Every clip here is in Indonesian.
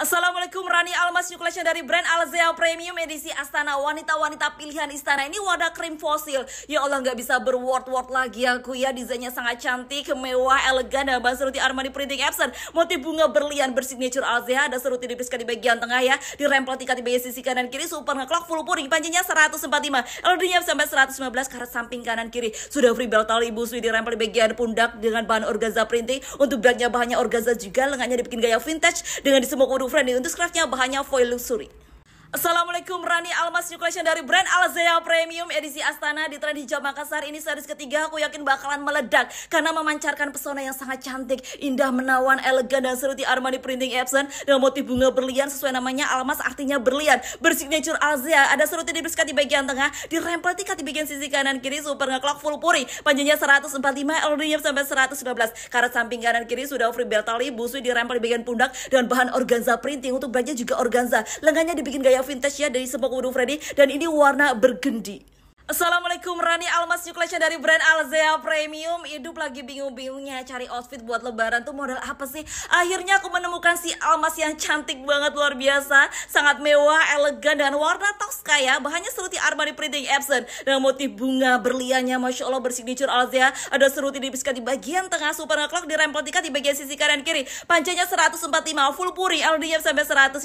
Assalamualaikum Rani Almas New Collection dari brand Alzea Premium edisi Astana Wanita-wanita pilihan istana ini wadah krim fosil Ya Allah nggak bisa berword-word lagi aku ya Desainnya sangat cantik, mewah, elegan dan bahan seruti Armani Printing Epson Motif bunga berlian bersignature Alzea Ada seruti dipiskan di bagian tengah ya di rempel tingkat di bagian sisi kanan kiri Super ngeklok full puring panjangnya 145 LD-nya sampai 115 karat samping kanan kiri Sudah free belt tali ibu sui rempel di bagian pundak Dengan bahan organza printing Untuk belakangnya bahannya organza juga Lengannya dibikin gaya vintage Dengan kudu nih untuk scarfnya bahannya foil luxury. Assalamualaikum Rani Almas New Collection dari brand Alzea Premium edisi Astana di Trend Hijau Makassar ini series ketiga aku yakin bakalan meledak karena memancarkan pesona yang sangat cantik, indah, menawan, elegan dan di Armani Printing Epson dengan motif bunga berlian sesuai namanya Almas artinya berlian bersignature Alzea ada seruti di di bagian tengah rempel tikat di bagian sisi kanan kiri super ngeklok full puri panjangnya 145 LD sampai 112 karet samping kanan kiri sudah free belt tali busui rempel di bagian pundak dan bahan organza printing untuk belanja juga organza lengannya dibikin gaya ya vintage ya dari sepak Wudhu Freddy dan ini warna bergendi. Assalamualaikum Rani Almas New Collection dari brand Alzea Premium Hidup lagi bingung-bingungnya cari outfit buat lebaran tuh model apa sih Akhirnya aku menemukan si Almas yang cantik banget luar biasa Sangat mewah, elegan, dan warna ya bahannya seruti Armani Printing Epson dengan motif bunga berliannya Masya Allah bersignature Alza ada seruti dipiskan di bagian tengah super clock dirempel tiga di bagian sisi kanan kiri pancanya 145 full puri LD-nya sampai 115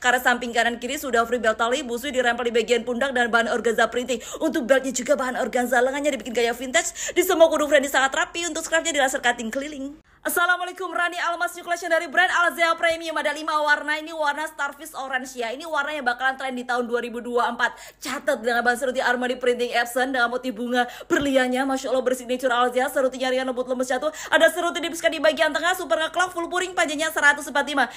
karena samping kanan kiri sudah free belt tali busui dirempel di bagian pundak dan bahan organza printing untuk beltnya juga bahan organza lengannya dibikin gaya vintage di semua kudu frame sangat rapi untuk di dilaser cutting keliling Assalamualaikum Rani Almas New Collection dari brand Alzea Premium Ada 5 warna, ini warna Starfish Orange ya Ini warna yang bakalan tren di tahun 2024 Catat dengan bahan seruti Armani Printing Epson Dengan motif bunga berliannya Masya Allah bersignature Alzea Serutinya Rian lembut lembut satu Ada seruti dipiskan di bagian tengah Super ngeklok full puring panjangnya 145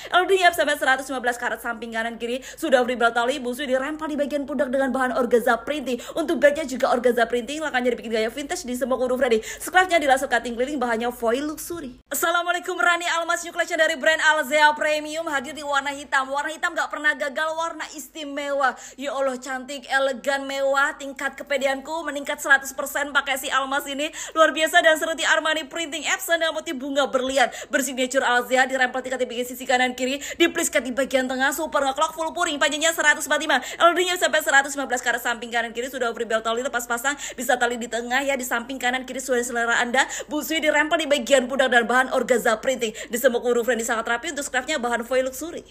LDF sampai 115 karat samping kanan kiri Sudah belah tali busui dirempel di bagian pundak dengan bahan organza printing Untuk bagnya juga organza printing lakannya dibikin gaya vintage di semua huruf ready Sekelasnya dilasuk cutting keliling bahannya foil luxury Assalamualaikum Rani Almas New Collection dari brand Alzea Premium hadir di warna hitam. Warna hitam gak pernah gagal, warna istimewa. Ya Allah cantik, elegan, mewah. Tingkat kepedianku meningkat 100% pakai si Almas ini. Luar biasa dan seruti Armani Printing Epson dengan motif bunga berlian. Bersignature Alzea dirempel tingkat di bagian sisi kanan kiri, dipliskat di bagian tengah, super ngeklok full puring, panjangnya 145. LD-nya sampai 115 karat samping kanan kiri sudah free belt tali lepas pasang, bisa tali di tengah ya di samping kanan kiri sesuai selera Anda. Busui dirempel di bagian pundak dan bahan bahan organza printing. Di semua huruf dan sangat rapi untuk scrapnya bahan foil luxury.